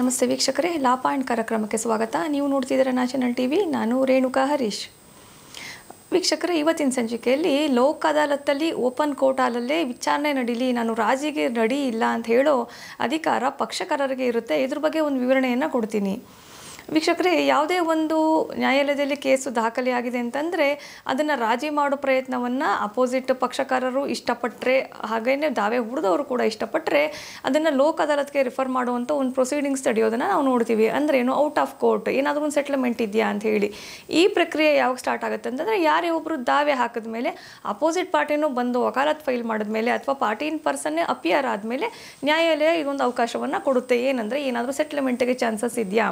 ನಮಸ್ತೆ ವೀಕ್ಷಕರೇ ಲಾ ಪಾಯಿಂಟ್ ಕಾರ್ಯಕ್ರಮಕ್ಕೆ ಸ್ವಾಗತ ನೀವು ನೋಡ್ತಿದ್ದೀರ ನ್ಯಾಷನಲ್ ಟಿ ವಿ ನಾನು ರೇಣುಕಾ ಹರೀಶ್ ವೀಕ್ಷಕರೇ ಇವತ್ತಿನ ಸಂಚಿಕೆಯಲ್ಲಿ ಲೋಕ್ ಅದಾಲತ್ತಲ್ಲಿ ಓಪನ್ ಕೋರ್ಟ್ ಹಾಲಲ್ಲೇ ವಿಚಾರಣೆ ನಡೀಲಿ ನಾನು ರಾಜಿಗೆ ನಡಿ ಇಲ್ಲ ಅಂತ ಹೇಳೋ ಅಧಿಕಾರ ಪಕ್ಷಕಾರರಿಗೆ ಇರುತ್ತೆ ಇದ್ರ ಬಗ್ಗೆ ಒಂದು ವಿವರಣೆಯನ್ನು ಕೊಡ್ತೀನಿ ವೀಕ್ಷಕರೇ ಯಾವುದೇ ಒಂದು ನ್ಯಾಯಾಲಯದಲ್ಲಿ ಕೇಸು ದಾಖಲೆಯಾಗಿದೆ ಅಂತಂದರೆ ಅದನ್ನು ರಾಜಿ ಮಾಡೋ ಪ್ರಯತ್ನವನ್ನು ಅಪೋಸಿಟ್ ಪಕ್ಷಕಾರರು ಇಷ್ಟಪಟ್ಟರೆ ಹಾಗೆಯೇ ದಾವೆ ಹುಡಿದವರು ಕೂಡ ಇಷ್ಟಪಟ್ಟರೆ ಅದನ್ನು ಲೋಕ್ ಅದಾಲತ್ಗೆ ರಿಫರ್ ಮಾಡುವಂಥ ಒಂದು ಪ್ರೊಸೀಡಿಂಗ್ಸ್ ತಡೆಯೋದನ್ನು ನಾವು ನೋಡ್ತೀವಿ ಅಂದರೆ ಏನು ಔಟ್ ಆಫ್ ಕೋರ್ಟ್ ಏನಾದರೂ ಒಂದು ಸೆಟ್ಲ್ಮೆಂಟ್ ಇದೆಯಾ ಅಂತ ಹೇಳಿ ಈ ಪ್ರಕ್ರಿಯೆ ಯಾವಾಗ ಸ್ಟಾರ್ಟ್ ಆಗುತ್ತೆ ಅಂತಂದರೆ ಯಾರೇ ಒಬ್ಬರು ದಾವೆ ಹಾಕಿದ ಮೇಲೆ ಅಪೋಸಿಟ್ ಪಾರ್ಟಿನೂ ಬಂದು ವಕಾಲತ್ ಫೈಲ್ ಮಾಡಿದ ಮೇಲೆ ಅಥವಾ ಪಾರ್ಟಿ ಇನ್ ಪರ್ಸನ್ನೇ ಅಪಿಯರ್ ಆದಮೇಲೆ ನ್ಯಾಯಾಲಯ ಇದೊಂದು ಅವಕಾಶವನ್ನು ಕೊಡುತ್ತೆ ಏನಂದರೆ ಏನಾದರೂ ಸೆಟ್ಲ್ಮೆಂಟ್ಗೆ ಚಾನ್ಸಸ್ ಇದೆಯಾ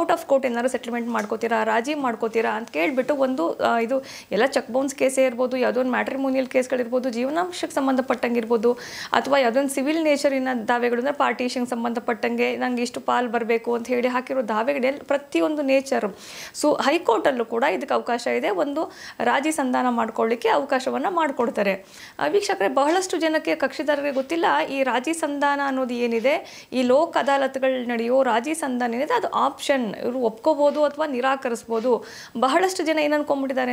ಔಟ್ ಆಫ್ ಆಫ್ ಕೋರ್ಟ್ ಏನಾದ್ರು ಸೆಟಲ್ಮೆಂಟ್ ಮಾಡ್ಕೋತೀರಾ ರಾಜಿ ಮಾಡ್ಕೋತೀರಾ ಅಂತ ಕೇಳಿಬಿಟ್ಟು ಒಂದು ಇದು ಎಲ್ಲ ಚೆಕ್ ಬೌನ್ಸ್ ಕೇಸೇ ಇರ್ಬೋದು ಯಾವುದೋ ಒಂದು ಮ್ಯಾಟ್ರಿಮೋನಿಯಲ್ ಕೇಸ್ಗಳಿರ್ಬೋದು ಜೀವನಾಂಶಕ್ಕೆ ಸಂಬಂಧಪಟ್ಟಂಗೆ ಇರ್ಬೋದು ಅಥವಾ ಯಾವುದೋ ಸಿವಿಲ್ ನೇಚರಿನ ದಾವೆಗಳನ್ನ ಪಾರ್ಟಿಷನ್ ಸಂಬಂಧಪಟ್ಟಂಗೆ ನಂಗೆ ಇಷ್ಟು ಪಾಲ್ ಬರಬೇಕು ಅಂತ ಹೇಳಿ ಹಾಕಿರೋ ದಾವೆಗಳೆಲ್ಲ ಪ್ರತಿಯೊಂದು ನೇಚರ್ ಸೊ ಹೈಕೋರ್ಟಲ್ಲೂ ಕೂಡ ಇದಕ್ಕೆ ಅವಕಾಶ ಇದೆ ಒಂದು ರಾಜಿ ಸಂಧಾನ ಮಾಡ್ಕೊಳ್ಳಿಕ್ಕೆ ಅವಕಾಶವನ್ನು ಮಾಡಿಕೊಡ್ತಾರೆ ವೀಕ್ಷಕರೇ ಬಹಳಷ್ಟು ಜನಕ್ಕೆ ಕಕ್ಷಿದಾರರಿಗೆ ಗೊತ್ತಿಲ್ಲ ಈ ರಾಜಿ ಸಂಧಾನ ಅನ್ನೋದು ಏನಿದೆ ಈ ಲೋಕ್ ಅದಾಲತ್ಗಳು ನಡೆಯೋ ರಾಜಿ ಸಂಧಾನ ಏನಿದೆ ಅದು ಆಪ್ಷನ್ ಇವರು ಒಪ್ಕೋಬೋದು ಅಥವಾ ನಿರಾಕರಿಸ್ಬೋದು ಬಹಳಷ್ಟು ಜನ ಏನು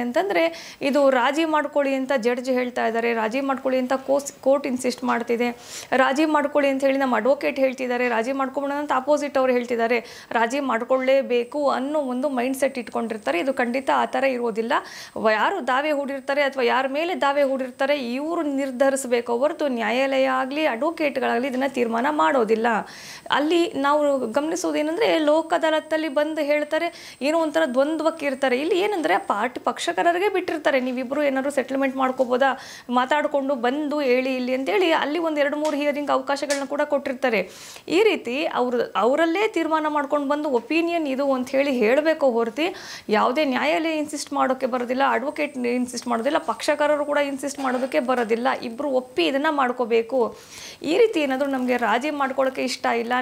ಅಂತಂದರೆ ಇದು ರಾಜಿ ಮಾಡ್ಕೊಳ್ಳಿ ಅಂತ ಜಡ್ಜ್ ಹೇಳ್ತಾ ಇದ್ದಾರೆ ರಾಜಿ ಮಾಡ್ಕೊಳ್ಳಿ ಅಂತ ಕೋಸ್ ಕೋರ್ಟ್ ಇನ್ಸಿಸ್ಟ್ ಮಾಡ್ತಿದೆ ರಾಜಿ ಮಾಡ್ಕೊಳ್ಳಿ ಅಂತ ಹೇಳಿ ನಮ್ಮ ಅಡ್ವೊಕೇಟ್ ಹೇಳ್ತಿದ್ದಾರೆ ರಾಜಿ ಮಾಡ್ಕೊಬೋಣ ಅಂತ ಅಪೋಸಿಟ್ ಅವರು ಹೇಳ್ತಿದ್ದಾರೆ ರಾಜಿ ಮಾಡ್ಕೊಳ್ಳೇಬೇಕು ಅನ್ನೋ ಒಂದು ಮೈಂಡ್ ಸೆಟ್ ಇಟ್ಕೊಂಡಿರ್ತಾರೆ ಇದು ಖಂಡಿತ ಆ ಥರ ಇರೋದಿಲ್ಲ ಯಾರು ದಾವೆ ಹೂಡಿರ್ತಾರೆ ಅಥವಾ ಯಾರ ಮೇಲೆ ದಾವೆ ಹೂಡಿರ್ತಾರೆ ಇವರು ನಿರ್ಧರಿಸಬೇಕು ಹೊರತು ನ್ಯಾಯಾಲಯ ಆಗಲಿ ಅಡ್ವೊಕೇಟ್ಗಳಾಗಲಿ ಇದನ್ನು ತೀರ್ಮಾನ ಮಾಡೋದಿಲ್ಲ ಅಲ್ಲಿ ನಾವು ಗಮನಿಸೋದೇನೆಂದರೆ ಲೋಕ ಅದಾಲತ್ತಲ್ಲಿ ಬಂದು ಹೇಳ್ತಾರೆ ಏನೋ ಒಂಥರ ದ್ವಂದ್ವಕ್ಕೆ ಇರ್ತಾರೆ ಇಲ್ಲಿ ಏನಂದರೆ ಪಾರ್ಟಿ ಪಕ್ಷಕರರಿಗೆ ಬಿಟ್ಟಿರ್ತಾರೆ ನೀವಿಬ್ಬರು ಏನಾದರೂ ಸೆಟಲ್ಮೆಂಟ್ ಮಾಡ್ಕೋಬೋದಾ ಮಾತಾಡಿಕೊಂಡು ಬಂದು ಹೇಳಿ ಇಲ್ಲಿ ಅಂತೇಳಿ ಅಲ್ಲಿ ಒಂದು ಎರಡು ಮೂರು ಹಿಯರಿಂಗ್ ಅವಕಾಶಗಳನ್ನ ಕೂಡ ಕೊಟ್ಟಿರ್ತಾರೆ ಈ ರೀತಿ ಅವರು ಅವರಲ್ಲೇ ತೀರ್ಮಾನ ಮಾಡ್ಕೊಂಡು ಬಂದು ಒಪಿನಿಯನ್ ಇದು ಅಂತ ಹೇಳಿ ಹೇಳಬೇಕು ಹೊರ್ತಿ ಯಾವುದೇ ನ್ಯಾಯಾಲಯ ಇನ್ಸಿಸ್ಟ್ ಮಾಡೋಕ್ಕೆ ಬರೋದಿಲ್ಲ ಅಡ್ವೊಕೇಟ್ ಇನ್ಸಿಸ್ಟ್ ಮಾಡೋದಿಲ್ಲ ಪಕ್ಷಕಾರರು ಕೂಡ ಇನ್ಸಿಸ್ಟ್ ಮಾಡೋದಕ್ಕೆ ಬರೋದಿಲ್ಲ ಇಬ್ಬರು ಒಪ್ಪಿ ಇದನ್ನು ಮಾಡ್ಕೋಬೇಕು ಈ ರೀತಿ ಏನಾದರೂ ನಮಗೆ ರಾಜಿ ಮಾಡ್ಕೊಳ್ಳೋಕ್ಕೆ ಇಷ್ಟ ಇಲ್ಲ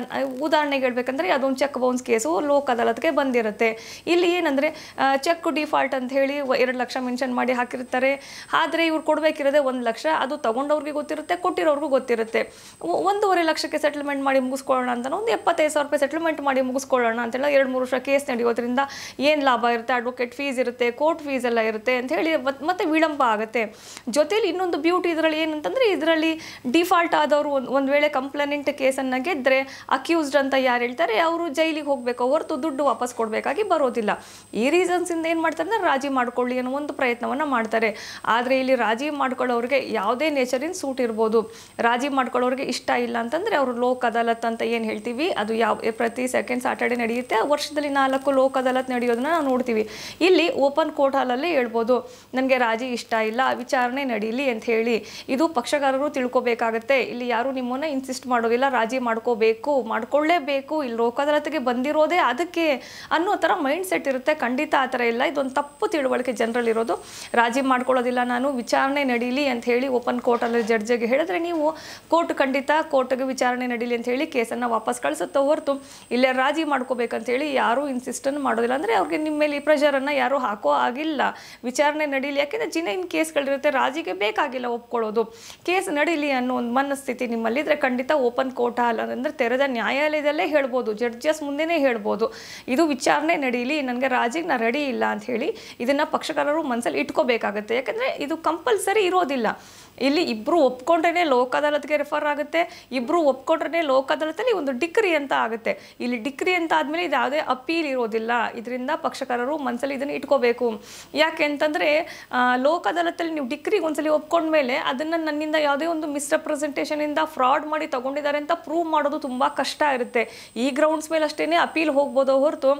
ಉದಾಹರಣೆಗೆ ಹೇಳ್ಬೇಕಂದ್ರೆ ಅದೊಂದು ಚೆಕ್ ಬೌನ್ಸ್ ಕೇಸು ಲೋಕ್ ಅದಕ್ಕೆ ಬಂದಿರುತ್ತೆ ಇಲ್ಲಿ ಏನಂದರೆ ಚೆಕ್ ಡಿಫಾಲ್ಟ್ ಅಂತ ಹೇಳಿ ಎರಡು ಲಕ್ಷ ಮೆನ್ಷನ್ ಮಾಡಿ ಹಾಕಿರ್ತಾರೆ ಆದರೆ ಇವ್ರು ಕೊಡಬೇಕಿರೋದೆ ಒಂದು ಲಕ್ಷ ಅದು ತೊಗೊಂಡವ್ರಿಗೆ ಗೊತ್ತಿರುತ್ತೆ ಕೊಟ್ಟಿರೋರ್ಗೂ ಗೊತ್ತಿರುತ್ತೆ ಒಂದೂವರೆ ಲಕ್ಷಕ್ಕೆ ಸೆಟಲ್ಮೆಂಟ್ ಮಾಡಿ ಮುಗಿಸ್ಕೊಳ್ಳೋಣ ಅಂತ ಒಂದು ಎಪ್ಪತ್ತೈದು ಸಾವಿರ ರೂಪಾಯಿ ಸೆಟಲ್ಮೆಂಟ್ ಮಾಡಿ ಮುಗಿಸ್ಕೊಳ್ಳೋಣ ಅಂತೇಳಿ ಎರಡು ಮೂರು ವರ್ಷ ಕೇಸ್ ನಡೆಯೋದ್ರಿಂದ ಏನು ಲಾಭ ಇರುತ್ತೆ ಅಡ್ವೊಕೇಟ್ ಫೀಸ್ ಇರುತ್ತೆ ಕೋರ್ಟ್ ಫೀಸ್ ಎಲ್ಲ ಇರುತ್ತೆ ಅಂತ ಹೇಳಿ ಮತ್ತೆ ವಿಳಂಬ ಆಗುತ್ತೆ ಜೊತೆಲಿ ಇನ್ನೊಂದು ಬ್ಯೂಟಿ ಇದರಲ್ಲಿ ಏನಂತಂದರೆ ಇದರಲ್ಲಿ ಡಿಫಾಲ್ಟ್ ಆದವರು ಒಂದು ವೇಳೆ ಕಂಪ್ಲೇನೆಂಟ್ ಕೇಸನ್ನು ಗೆದ್ದರೆ ಅಕ್ಯೂಸ್ಡ್ ಅಂತ ಯಾರು ಹೇಳ್ತಾರೆ ಅವರು ಜೈಲಿಗೆ ಹೋಗಬೇಕು ಹೊರತು ದುಡ್ಡು ದುಡ್ಡು ವಾಪಸ್ ಕೊಡಬೇಕಾಗಿ ಬರೋದಿಲ್ಲ ಈ ಇಂದ ಏನು ಮಾಡ್ತಾರೆ ಅಂದರೆ ರಾಜಿ ಮಾಡ್ಕೊಳ್ಳಿ ಅನ್ನೋ ಒಂದು ಪ್ರಯತ್ನವನ್ನ ಮಾಡ್ತಾರೆ ಆದ್ರೆ ಇಲ್ಲಿ ರಾಜಿ ಮಾಡ್ಕೊಳ್ಳೋರಿಗೆ ಯಾವುದೇ ನೇಚರಿನ ಸೂಟ್ ಇರ್ಬೋದು ರಾಜಿ ಮಾಡ್ಕೊಳ್ಳೋರಿಗೆ ಇಷ್ಟ ಇಲ್ಲ ಅಂತಂದ್ರೆ ಅವರು ಲೋಕ್ ಅದಾಲತ್ ಅಂತ ಏನು ಹೇಳ್ತೀವಿ ಅದು ಯಾವ ಪ್ರತಿ ಸೆಕೆಂಡ್ ಸಾಟರ್ಡೆ ನಡೆಯುತ್ತೆ ವರ್ಷದಲ್ಲಿ ನಾಲ್ಕು ಲೋಕ್ ಅದಾಲತ್ ನಡೆಯೋದನ್ನ ನಾವು ನೋಡ್ತೀವಿ ಇಲ್ಲಿ ಓಪನ್ ಕೋರ್ಟ್ ಹಾಲ್ ಅಲ್ಲಿ ಹೇಳ್ಬೋದು ನನಗೆ ರಾಜಿ ಇಷ್ಟ ಇಲ್ಲ ವಿಚಾರಣೆ ನಡೀಲಿ ಅಂತ ಹೇಳಿ ಇದು ಪಕ್ಷಗಾರರು ತಿಳ್ಕೊಬೇಕಾಗತ್ತೆ ಇಲ್ಲಿ ಯಾರು ನಿಮ್ಮನ್ನ ಇನ್ಸಿಸ್ಟ್ ಮಾಡೋದಿಲ್ಲ ರಾಜಿ ಮಾಡ್ಕೋಬೇಕು ಮಾಡ್ಕೊಳ್ಳೇಬೇಕು ಇಲ್ಲಿ ಲೋಕ ಅದಾಲತ್ಗೆ ಬಂದಿರೋದೇ ಅದಕ್ಕೆ ಹೇಗೆ ಅನ್ನೋ ಥರ ಮೈಂಡ್ ಸೆಟ್ ಇರುತ್ತೆ ಖಂಡಿತ ಆ ಥರ ಇಲ್ಲ ಇದೊಂದು ತಪ್ಪು ತಿಳುವಳಿಕೆ ಜನರಲ್ಲಿ ಇರೋದು ರಾಜಿ ಮಾಡ್ಕೊಳ್ಳೋದಿಲ್ಲ ನಾನು ವಿಚಾರಣೆ ನಡೀಲಿ ಅಂತ ಹೇಳಿ ಓಪನ್ ಕೋರ್ಟಲ್ಲಿ ಜಡ್ಜಿಗೆ ಹೇಳಿದ್ರೆ ನೀವು ಕೋರ್ಟ್ ಖಂಡಿತ ಕೋರ್ಟ್ಗೆ ವಿಚಾರಣೆ ನಡೀಲಿ ಅಂತ ಹೇಳಿ ಕೇಸನ್ನು ವಾಪಸ್ ಕಳಿಸುತ್ತೆ ಹೊರತು ಇಲ್ಲೇ ರಾಜಿ ಮಾಡ್ಕೋಬೇಕಂತ ಹೇಳಿ ಯಾರೂ ಇನ್ಸಿಸ್ಟನ್ನು ಮಾಡೋದಿಲ್ಲ ಅಂದರೆ ಅವ್ರಿಗೆ ನಿಮ್ಮ ಮೇಲೆ ಈ ಪ್ರೆಷರನ್ನು ಯಾರೂ ಹಾಕೋ ಆಗಿಲ್ಲ ವಿಚಾರಣೆ ನಡೀಲಿ ಯಾಕೆಂದರೆ ಜಿನ ಇನ್ ಕೇಸ್ಗಳಿರುತ್ತೆ ರಾಜಿಗೆ ಬೇಕಾಗಿಲ್ಲ ಒಪ್ಕೊಳ್ಳೋದು ಕೇಸ್ ನಡೀಲಿ ಅನ್ನೋ ಒಂದು ಮನಸ್ಥಿತಿ ನಿಮ್ಮಲ್ಲಿದ್ದರೆ ಖಂಡಿತ ಓಪನ್ ಕೋರ್ಟ್ ಅಲ್ಲ ಅಂದರೆ ತೆರೆದ ನ್ಯಾಯಾಲಯದಲ್ಲೇ ಹೇಳ್ಬೋದು ಜಡ್ಜಸ್ ಮುಂದೆನೇ ಹೇಳ್ಬೋದು ಇದು ವಿಚಾರಣೆ ನಡೀಲಿ ನನಗೆ ರಾಜಿಗೆ ನಾ ರೆಡಿ ಇಲ್ಲ ಅಂತ ಹೇಳಿ ಇದನ್ನು ಪಕ್ಷಕಾರರು ಮನಸ್ಸಲ್ಲಿ ಇಟ್ಕೋಬೇಕಾಗತ್ತೆ ಯಾಕಂದರೆ ಇದು ಕಂಪಲ್ಸರಿ ಇರೋದಿಲ್ಲ ಇಲ್ಲಿ ಇಬ್ಬರು ಒಪ್ಕೊಂಡ್ರೇ ಲೋಕ ಅದಾಲತ್ಗೆ ರೆಫರ್ ಆಗುತ್ತೆ ಇಬ್ಬರು ಒಪ್ಕೊಂಡ್ರೇ ಲೋಕ ಅಲ್ಲಿ ಒಂದು ಡಿಕ್ರಿ ಅಂತ ಆಗುತ್ತೆ ಇಲ್ಲಿ ಡಿಕ್ರಿ ಅಂತ ಆದಮೇಲೆ ಇದು ಯಾವುದೇ ಅಪೀಲ್ ಇರೋದಿಲ್ಲ ಇದರಿಂದ ಪಕ್ಷಕಾರರು ಮನಸ್ಸಲ್ಲಿ ಇದನ್ನು ಇಟ್ಕೋಬೇಕು ಯಾಕೆ ಅಂತಂದರೆ ಲೋಕ ಅದಾಲತಲ್ಲಿ ನೀವು ಡಿಕ್ರಿಗೆ ಒಂದ್ಸಲಿ ಒಪ್ಕೊಂಡ್ಮೇಲೆ ಅದನ್ನು ನನ್ನಿಂದ ಯಾವುದೇ ಒಂದು ಇಂದ ಫ್ರಾಡ್ ಮಾಡಿ ತಗೊಂಡಿದ್ದಾರೆ ಅಂತ ಪ್ರೂವ್ ಮಾಡೋದು ತುಂಬ ಕಷ್ಟ ಇರುತ್ತೆ ಈ ಗ್ರೌಂಡ್ಸ್ ಮೇಲೆ ಅಷ್ಟೇ ಅಪೀಲ್ ಹೋಗ್ಬೋದು ಹೊರತು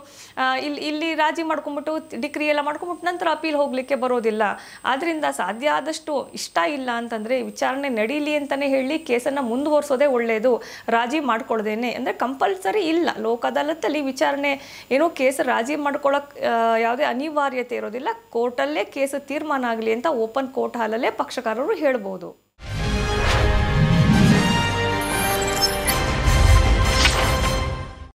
ಇಲ್ಲಿ ಇಲ್ಲಿ ರಾಜಿ ಮಾಡ್ಕೊಂಬಿಟ್ಟು ಡಿಕ್ರಿ ಎಲ್ಲ ಮಾಡ್ಕೊಂಬಿಟ್ಟು ನಂತರ ಅಪೀಲ್ ಹೋಗಲಿಕ್ಕೆ ಬರೋದಿಲ್ಲ ಆದ್ದರಿಂದ ಸಾಧ್ಯ ಆದಷ್ಟು ಇಷ್ಟ ಇಲ್ಲ ಅಂತಂದರೆ ವಿಚಾರಣೆ ನಡೀಲಿ ಅಂತಲೇ ಹೇಳಿ ಕೇಸನ್ನು ಮುಂದುವರಿಸೋದೇ ಒಳ್ಳೆಯದು ರಾಜಿ ಮಾಡ್ಕೊಳ್ದೇನೆ ಅಂದರೆ ಕಂಪಲ್ಸರಿ ಇಲ್ಲ ಲೋಕ ಅದಾಲತ್ತಲ್ಲಿ ವಿಚಾರಣೆ ಏನೋ ಕೇಸ್ ರಾಜಿ ಮಾಡ್ಕೊಳ್ಳೋಕೆ ಯಾವುದೇ ಅನಿವಾರ್ಯತೆ ಇರೋದಿಲ್ಲ ಕೋರ್ಟಲ್ಲೇ ಕೇಸ್ ತೀರ್ಮಾನ ಆಗಲಿ ಅಂತ ಓಪನ್ ಕೋರ್ಟ್ ಹಾಲಲ್ಲೇ ಪಕ್ಷಕಾರರು ಹೇಳ್ಬೋದು